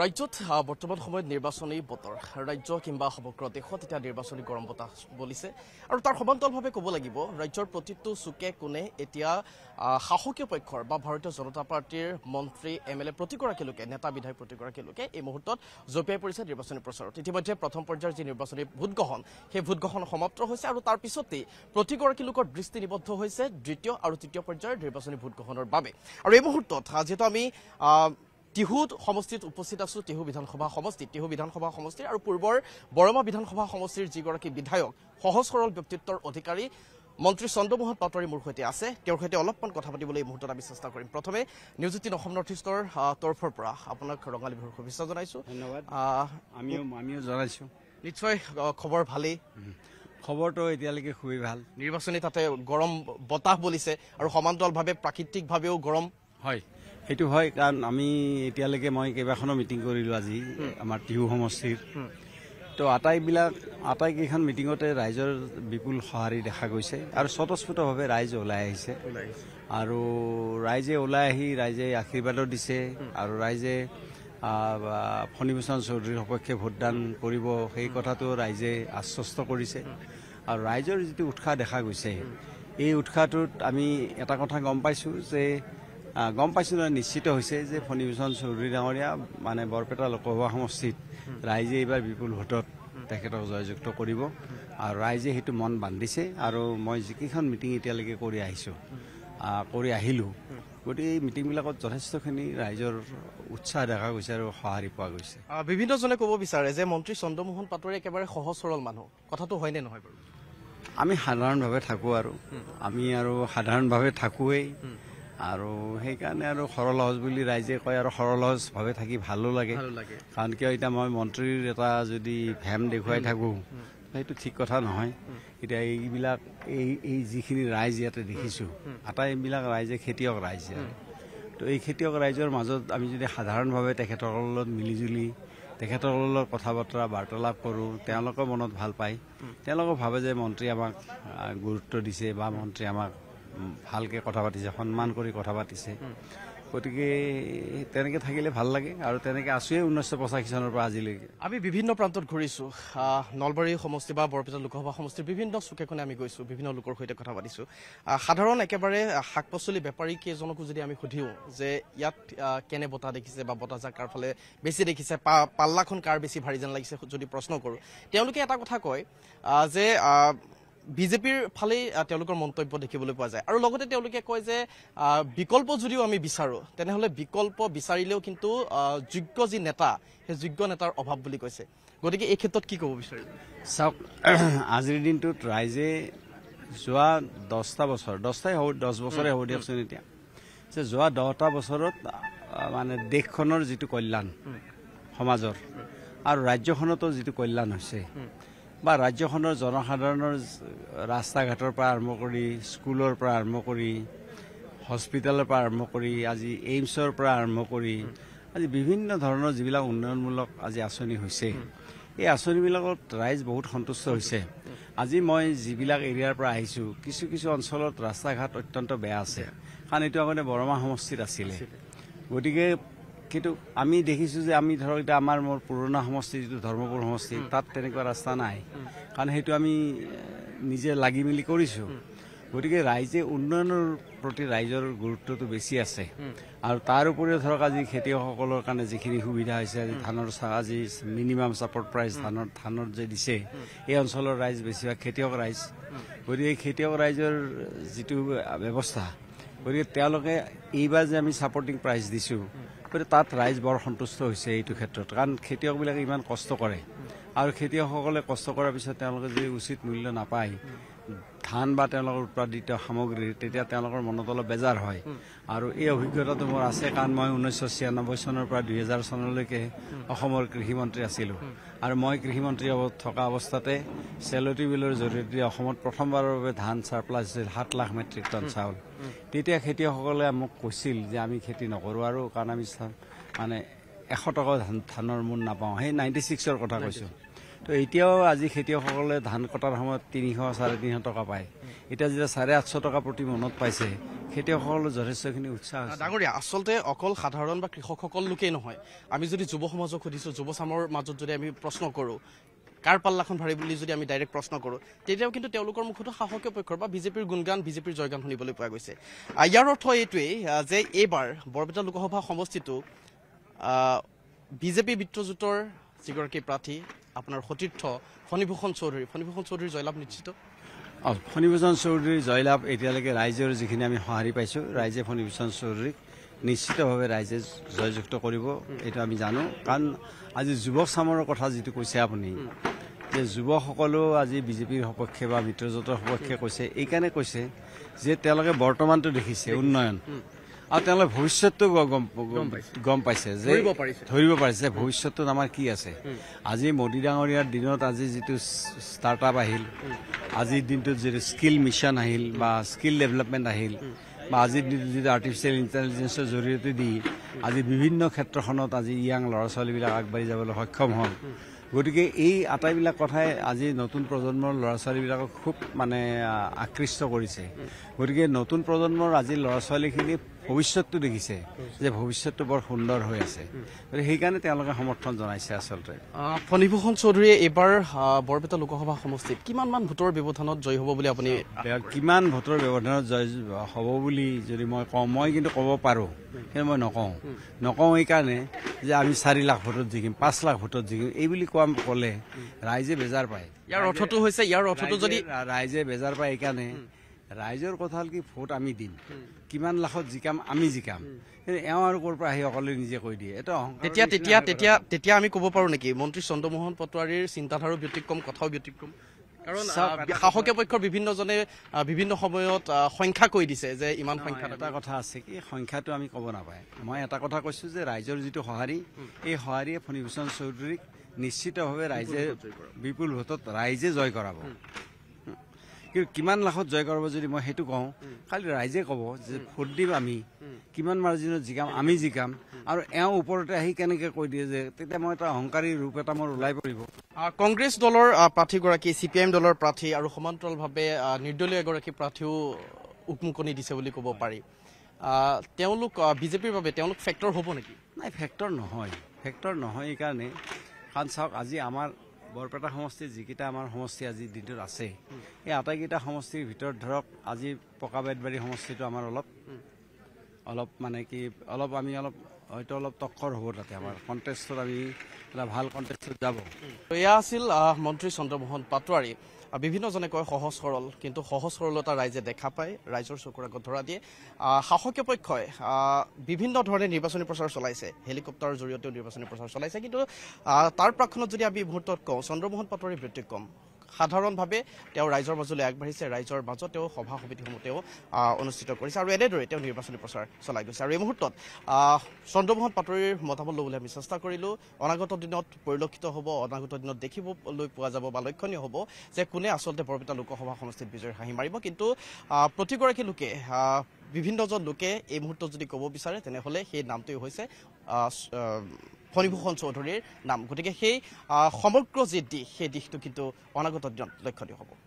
ৰাজ্যত বৰ্তমান সময়ত নিৰ্বাচনী বতৰ ৰাজ্য কিংবা সমগ্ৰ দেশত এতিয়া নিৰ্বাচনী গৰম বতাহ বলিছে আৰু তাৰ সমান্তৰালভাৱে ক'ব লাগিব ৰাজ্যৰ প্ৰতিটো চুকে কোণে এতিয়া শাসকীয় পক্ষৰ বা ভাৰতীয় জনতা পাৰ্টীৰ মন্ত্ৰী এম এল এ প্ৰতিগৰাকী লোকে নেতা বিধায়ক প্ৰতিগৰাকী লোকে এই মুহূৰ্তত জঁপিয়াই পৰিছে নিৰ্বাচনী প্ৰচাৰত ইতিমধ্যে প্ৰথম পৰ্যায়ৰ যি নিৰ্বাচনী ভোটগ্ৰহণ সেই ভোটগ্ৰহণ সমাপ্ত হৈছে আৰু তাৰ পিছতেই প্ৰতিগৰাকী লোকৰ দৃষ্টি নিবদ্ধ হৈছে দ্বিতীয় আৰু তৃতীয় পৰ্যায়ৰ নিৰ্বাচনী ভোটগ্ৰহণৰ বাবে আৰু এই মুহূৰ্তত যিহেতু আমি টিহু সমষ্টিত উপস্থিত আছো টিহু বিধানসভা সমষ্টিত টিহু বিধানসভা সমষ্টিৰ আৰু পূৰ্বৰ বৰমা বিধানসভা সমষ্টিৰ যিগৰাকী বিধায়ক সহজ সৰল ব্যক্তিত্বৰ অধিকাৰী মন্ত্ৰী চন্দ্ৰমোহন পাটোৱাৰী মোৰ সৈতে আছে তেওঁৰ সৈতে অলপমান কথা পাতিবলৈ এই মুহূৰ্তত আমি চেষ্টা কৰিম প্ৰথমে নিউজ এইটিন অসম নৰ্থ ইষ্টৰ তৰফৰ পৰা আপোনাক ৰঙালী বিহুৰ শুভেচ্ছা জনাইছো ধন্যবাদ নিশ্চয় খবৰ ভালেই খবৰটো এতিয়ালৈকে খুবেই ভাল নিৰ্বাচনী তাতে গৰম বতাহ বলিছে আৰু সমান্তৰালভাৱে প্ৰাকৃতিকভাৱেও গৰম হয় সেইটো হয় কাৰণ আমি এতিয়ালৈকে মই কেইবাখনো মিটিং কৰিলোঁ আজি আমাৰ টিহু সমষ্টিৰ তো আটাইবিলাক আটাইকেইখন মিটিঙতে ৰাইজৰ বিপুল সঁহাৰি দেখা গৈছে আৰু স্বতঃস্ফূতভাৱে ৰাইজ ওলাই আহিছে আৰু ৰাইজে ওলাই আহি ৰাইজে আশীৰ্বাদো দিছে আৰু ৰাইজে ফণীভূষণ চৌধুৰীৰ সপক্ষে ভোটদান কৰিব সেই কথাটো ৰাইজে আশ্বস্ত কৰিছে আৰু ৰাইজৰ যিটো উৎসাহ দেখা গৈছে এই উৎসাহটোত আমি এটা কথা গম পাইছোঁ যে গম পাইছোঁ নিশ্চিত হৈছে যে ফণীভূষণ চৌধুৰী ডাঙৰীয়া মানে বৰপেটা লোকসভা সমষ্টিত ৰাইজে এইবাৰ বিপুল ভোটত তেখেতক জয়যুক্ত কৰিব আৰু ৰাইজে সেইটো মন বান্ধিছে আৰু মই যিকেইখন মিটিং এতিয়ালৈকে কৰি আহিছোঁ কৰি আহিলোঁ গতিকে এই মিটিংবিলাকত যথেষ্টখিনি ৰাইজৰ উৎসাহ দেখা গৈছে আৰু সঁহাৰি পোৱা গৈছে বিভিন্নজনে ক'ব বিচাৰে যে মন্ত্ৰী চন্দ্ৰমোহন পাটোৱাৰী একেবাৰে সহজ সৰল মানুহ কথাটো হয়নে নহয় বাৰু আমি সাধাৰণভাৱে থাকোঁ আৰু আমি আৰু সাধাৰণভাৱে থাকোঁৱেই আৰু সেইকাৰণে আৰু সৰলসহজ বুলি ৰাইজে কয় আৰু সৰলসহজভাৱে থাকি ভালো লাগে কাৰণ কিয় এতিয়া মই মন্ত্ৰীৰ এটা যদি ভেম দেখুৱাই থাকোঁ সেইটো ঠিক কথা নহয় এতিয়া এইবিলাক এই এই যিখিনি ৰাইজ ইয়াতে দেখিছোঁ আটাইবিলাক ৰাইজে খেতিয়ক ৰাইজ তো এই খেতিয়ক ৰাইজৰ মাজত আমি যদি সাধাৰণভাৱে তেখেতসকলৰ লগত মিলিজুলি তেখেতসকলৰ লগত কথা বতৰা বাৰ্তালাপ কৰোঁ তেওঁলোকৰ মনত ভাল পায় তেওঁলোকেও ভাবে যে মন্ত্ৰী আমাক গুৰুত্ব দিছে বা মন্ত্ৰী আমাক ভালকে কথা পাতিছে সন্মান কৰি কথা পাতিছে গতিকে তেনেকে থাকিলে ভাল লাগে আৰু তেনেকে আছোৱে ঊনৈছশ পঁচাশী চনৰ পৰা আজিলৈকে আমি বিভিন্ন প্ৰান্তত ঘূৰিছো নলবাৰী সমষ্টি বা বৰপেটা লোকসভা সমষ্টিৰ বিভিন্ন চুকে কোণে আমি গৈছো বিভিন্ন লোকৰ সৈতে কথা পাতিছো সাধাৰণ একেবাৰে শাক পাচলি বেপাৰী কেইজনকো যদি আমি সুধিও যে ইয়াত কেনে বতাহ দেখিছে বা বতাহজাক কাৰ ফালে বেছি দেখিছে পাল্লাখন কাৰ বেছি ভাৰী যেন লাগিছে যদি প্ৰশ্ন কৰোঁ তেওঁলোকে এটা কথা কয় যে বিজেপিৰ ফালেই তেওঁলোকৰ মন্তব্য দেখিবলৈ পোৱা যায় আৰু লগতে তেওঁলোকে কয় যে বিকল্প যদিও আমি বিচাৰোঁ তেনেহ'লে বিকল্প বিচাৰিলেও কিন্তু যোগ্য যি নেতা সেই যোগ্য নেতাৰ অভাৱ বুলি কৈছে গতিকে এই ক্ষেত্ৰত কি ক'ব বিচাৰিম চাওক আজিৰ দিনটোত ৰাইজে যোৱা দহটা বছৰ দহটাই হ'ব দহ বছৰে হ'ব দিয়কচোন এতিয়া যে যোৱা দহটা বছৰত মানে দেশখনৰ যিটো কল্যাণ সমাজৰ আৰু ৰাজ্যখনতো যিটো কল্যাণ হৈছে বা ৰাজ্যখনৰ জনসাধাৰণৰ ৰাস্তা ঘাটৰ পৰা আৰম্ভ কৰি স্কুলৰ পৰা আৰম্ভ কৰি হস্পিটেলৰ পৰা আৰম্ভ কৰি আজি এইমছৰ পৰা আৰম্ভ কৰি আজি বিভিন্ন ধৰণৰ যিবিলাক উন্নয়নমূলক আজি আঁচনি হৈছে এই আঁচনিবিলাকত ৰাইজ বহুত সন্তুষ্ট হৈছে আজি মই যিবিলাক এৰিয়াৰ পৰা আহিছোঁ কিছু কিছু অঞ্চলত ৰাস্তা ঘাট অত্যন্ত বেয়া আছে কাৰণ এইটো আগতে বৰমা সমষ্টিত আছিলে গতিকে কিন্তু আমি দেখিছোঁ যে আমি ধৰক এতিয়া আমাৰ মোৰ পুৰণা সমষ্টি যিটো ধৰ্মপুৰ সমষ্টি তাত তেনেকুৱা ৰাস্তা নাই কাৰণ সেইটো আমি নিজে লাগি মেলি কৰিছোঁ গতিকে ৰাইজে উন্নয়নৰ প্ৰতি ৰাইজৰ গুৰুত্বটো বেছি আছে আৰু তাৰ উপৰিও ধৰক আজি খেতিয়কসকলৰ কাৰণে যিখিনি সুবিধা হৈছে আজি ধানৰ চাহ আজি মিনিমাম ছাপৰ্ট প্ৰাইজ ধানৰ ধানত যে দিছে এই অঞ্চলৰ ৰাইজ বেছিভাগ খেতিয়ক ৰাইজ গতিকে খেতিয়ক ৰাইজৰ যিটো ব্যৱস্থা গতিকে তেওঁলোকে এইবাৰ যে আমি ছাপৰ্টিং প্ৰাইজ দিছোঁ গতিকে তাত ৰাইজ বৰ সন্তুষ্ট হৈছে এইটো ক্ষেত্ৰত কাৰণ খেতিয়কবিলাকে ইমান কষ্ট কৰে আৰু খেতিয়কসকলে কষ্ট কৰাৰ পিছত তেওঁলোকে যদি উচিত মূল্য নাপায় ধান বা তেওঁলোকৰ উৎপাদিত সামগ্ৰী তেতিয়া তেওঁলোকৰ মনত অলপ বেজাৰ হয় আৰু এই অভিজ্ঞতাটো মোৰ আছে কাৰণ মই ঊনৈছশ ছিয়ানব্বৈ চনৰ পৰা দুহেজাৰ চনলৈকে অসমৰ কৃষিমন্ত্ৰী আছিলোঁ আৰু মই কৃষিমন্ত্ৰী থকা অৱস্থাতে চেলটি বিলৰ জৰিয়তে অসমত প্ৰথমবাৰৰ বাবে ধান চাৰপ্লাছ হৈছিল সাত লাখ মেট্ৰিক টন চাউল তেতিয়া খেতিয়কসকলে মোক কৈছিল যে আমি খেতি নকৰোঁ আৰু কাৰণ আমি মানে এশ টকা ধানৰ মোৰ নাপাওঁ সেই নাইণ্টি ছিক্সৰ কথা কৈছোঁ তো এতিয়াও আজি খেতিয়কসকলে ধান কটাৰ সময়ত তিনিশ চাৰে তিনিশ টকা পায় এতিয়া যেতিয়া চাৰে আঠশ টকা প্ৰতি মনত পাইছে খেতিয়কসকলৰ যথেষ্টখিনি উৎসাহ ডাঙৰীয়া আচলতে অকল সাধাৰণ বা কৃষকসকল লোকেই নহয় আমি যদি যুৱ সমাজক সুধিছোঁ যুৱ চামৰ মাজত যদি আমি প্ৰশ্ন কৰোঁ কাৰ পাল্লাখন ভাৰি বুলি যদি আমি ডাইৰেক্ট প্ৰশ্ন কৰোঁ তেতিয়াও কিন্তু তেওঁলোকৰ মুখতো শাসকীয় পক্ষৰ বা বিজেপিৰ গুণগান বিজেপিৰ জয়গান শুনিবলৈ পোৱা গৈছে ইয়াৰ অৰ্থ এইটোৱেই যে এইবাৰ বৰপেটা লোকসভা সমষ্টিটোক বিজেপি মিত্ৰজোঁটৰ যিগৰাকী প্ৰাৰ্থী আপোনাৰ সতীৰ্থ ফণীভূষণ চৌধুৰী ফণীভূষণ চৌধুৰী জয়লাভ নিশ্চিত ফণীভূষণ চৌধুৰীৰ জয়লাভ এতিয়ালৈকে ৰাইজৰ যিখিনি আমি সঁহাৰি পাইছোঁ ৰাইজে ফণীভূষণ চৌধুৰীক নিশ্চিতভাৱে ৰাইজে জয়যুক্ত কৰিব এইটো আমি জানো কাৰণ আজি যুৱক চামৰ কথা যিটো কৈছে আপুনি যে যুৱকসকলেও আজি বিজেপিৰ সপক্ষে বা মিত্ৰজোঁটৰ সপক্ষে কৈছে এইকাৰণে কৈছে যে তেওঁলোকে বৰ্তমানটো দেখিছে উন্নয়ন আৰু তেওঁলোকে ভৱিষ্যতটো গম পাইছে যে ধৰিব পাৰিছে ভৱিষ্যতটোত আমাৰ কি আছে আজি মোদী ডাঙৰীয়াৰ দিনত আজি যিটো ষ্টাৰ্টআপ আহিল আজিৰ দিনটোত যিটো স্কিল মিছন আহিল বা স্কিল ডেভেলপমেণ্ট আহিল বা আজিৰ দিনটো যিটো আৰ্টিফিচিয়েল ইণ্টেলিজেঞ্চৰ জৰিয়তে দি আজি বিভিন্ন ক্ষেত্ৰখনত আজি ইয়াং ল'ৰা ছোৱালীবিলাক আগবাঢ়ি যাবলৈ সক্ষম হ'ল গতিকে এই আটাইবিলাক কথাই আজি নতুন প্ৰজন্মৰ ল'ৰা ছোৱালীবিলাকক খুব মানে আকৃষ্ট কৰিছে গতিকে নতুন প্ৰজন্মৰ আজি ল'ৰা ছোৱালীখিনি ভৱিষ্যতটো দেখিছে যে ভৱিষ্যতটো বৰ সুন্দৰ হৈ আছে গতিকে সেইকাৰণে তেওঁলোকে সমৰ্থন জনাইছে আচলতে ফণীভূষণ চৌধুৰীয়ে এইবাৰ বৰপেটা লোকসভা সমষ্টিত কিমানমান ভোটৰ ব্যৱধানত জয়ী হ'ব বুলি আপুনি কিমান ভোটৰ ব্যৱধানত জয় হ'ব বুলি যদি মই কওঁ মই কিন্তু ক'ব পাৰোঁ কিন্তু মই নকওঁ নকওঁ এইকাৰণে যে আমি চাৰি লাখ ভোটত জিকিম পাঁচ লাখ ভোটত জিকিম এই বুলি কোৱা ক'লে ৰাইজে বেজাৰ পায় ইয়াৰ অৰ্থটো হৈছে ইয়াৰ অৰ্থটো যদি ৰাইজে বেজাৰ পায় এইকাৰণে ৰাইজৰ কথা হ'ল কি ভোট আমি দিম কিমান লাখত জিকাম আমি জিকাম এওঁ আৰু ক'ৰ পৰা আহি অকলে নিজে কৈ দিয়ে এটা তেতিয়া তেতিয়া তেতিয়া তেতিয়া আমি ক'ব পাৰোঁ নেকি মন্ত্ৰী চন্দ্ৰমোহন পটোৱাৰীৰ চিন্তাধাৰো ব্যতিক্ৰম কথাও ব্যতিক্ৰম শাসকীয় পক্ষৰ বিভিন্নজনে বিভিন্ন সময়ত সংখ্যা কৈ দিছে যে ইমান সংখ্যা এটা কথা আছে কি সংখ্যাটো আমি ক'ব নাপায় মই এটা কথা কৈছোঁ যে ৰাইজৰ যিটো সঁহাৰি এই সঁহাৰিয়ে ফণীভূষণ চৌধুৰীক নিশ্চিতভাৱে ৰাইজে বিপুল ভোটত ৰাইজে জয় কৰাব কিন্তু কিমান লাখত জয় কৰিব যদি মই সেইটো কওঁ খালি ৰাইজে ক'ব যে ভোট দিম আমি কিমান মাৰ্জিনত জিকাম আমি জিকাম আৰু এওঁ ওপৰতে আহি কেনেকৈ কৈ দিয়ে যে তেতিয়া মই এটা অহংকাৰী ৰূপ এটা মোৰ ওলাই পৰিব কংগ্ৰেছ দলৰ প্ৰাৰ্থীগৰাকী চি পি এম দলৰ প্ৰাৰ্থী আৰু সমান্তৰালভাৱে নিৰ্দলীয় এগৰাকী প্ৰাৰ্থীও উকমুকনি দিছে বুলি ক'ব পাৰি তেওঁলোক বিজেপিৰ বাবে তেওঁলোক ফেক্টৰ হ'ব নেকি নাই ফেক্টৰ নহয় ফেক্টৰ নহয় এইকাৰণে কাৰণ চাওক আজি আমাৰ বৰপেটা সমষ্টি যিকেইটা আমাৰ সমষ্টি আজি দিনটোত আছে এই আটাইকেইটা সমষ্টিৰ ভিতৰত ধৰক আজি পকা বেটবাৰী সমষ্টিটো আমাৰ অলপ অলপ মানে কি অলপ আমি অলপ হয়তো অলপ তক্ষৰ হ'ব তাতে আমাৰ কণ্টেষ্টত আমি এটা ভাল কণ্টেষ্টত যাব এয়া আছিল মন্ত্ৰী চন্দ্ৰমোহন পাটোৱাৰী বিভিন্নজনে কয় সহজ সৰল কিন্তু সহজ সৰলতা ৰাইজে দেখা পায় ৰাইজৰ চকুৰ আগত ধৰা দিয়ে শাসকীয় পক্ষই বিভিন্ন ধৰণে নিৰ্বাচনী প্ৰচাৰ চলাইছে হেলিকপ্তাৰৰ জৰিয়তেও নিৰ্বাচনী প্ৰচাৰ চলাইছে কিন্তু তাৰ প্ৰাক্ষণত যদি আমি মুহূৰ্তত কওঁ চন্দ্ৰমোহন পাটোৱাৰী পাটৰিৰ কম সাধাৰণভাৱে তেওঁ ৰাইজৰ মাজলৈ আগবাঢ়িছে ৰাইজৰ মাজত তেওঁ সভা সমিতিসমূহ তেওঁ অনুষ্ঠিত কৰিছে আৰু এনেদৰে তেওঁ নিৰ্বাচনী প্ৰচাৰ চলাই গৈছে আৰু এই মুহূৰ্তত চন্দ্ৰমোহন পাটোৰীৰ মতামত ল'বলৈ আমি চেষ্টা কৰিলোঁ অনাগত দিনত পৰিলক্ষিত হ'ব অনাগত দিনত দেখিবলৈ পোৱা যাব বা লক্ষণীয় হ'ব যে কোনে আচলতে বৰপেটা লোকসভা সমষ্টিত বিজয়ী হাঁহি মাৰিব কিন্তু প্ৰতিগৰাকী লোকে বিভিন্নজন লোকে এই মুহূৰ্তত যদি ক'ব বিচাৰে তেনেহ'লে সেই নামটোৱেই হৈছে ফণীভূষণ চৌধুৰীৰ নাম গতিকে সেই সমগ্ৰ যি দিশ সেই দিশটো কিন্তু অনাগত দিনত লক্ষণীয় হ'ব